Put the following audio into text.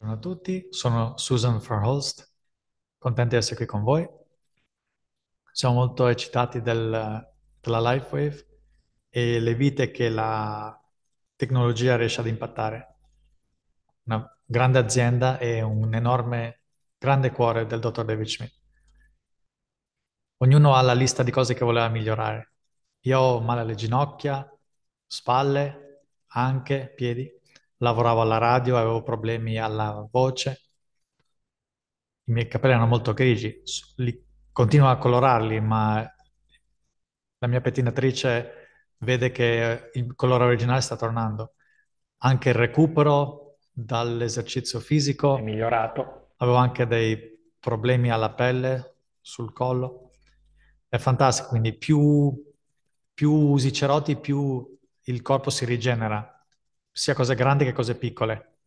Buongiorno a tutti, sono Susan Verholst, contento di essere qui con voi. Siamo molto eccitati del, della LifeWave e le vite che la tecnologia riesce ad impattare. Una grande azienda e un enorme, grande cuore del dottor David Schmidt. Ognuno ha la lista di cose che voleva migliorare. Io ho male alle ginocchia, spalle, anche, piedi lavoravo alla radio, avevo problemi alla voce, i miei capelli erano molto grigi, li, continuo a colorarli, ma la mia pettinatrice vede che il colore originale sta tornando. Anche il recupero dall'esercizio fisico è migliorato. Avevo anche dei problemi alla pelle, sul collo. È fantastico, quindi più, più usi cerotti, più il corpo si rigenera sia cose grandi che cose piccole.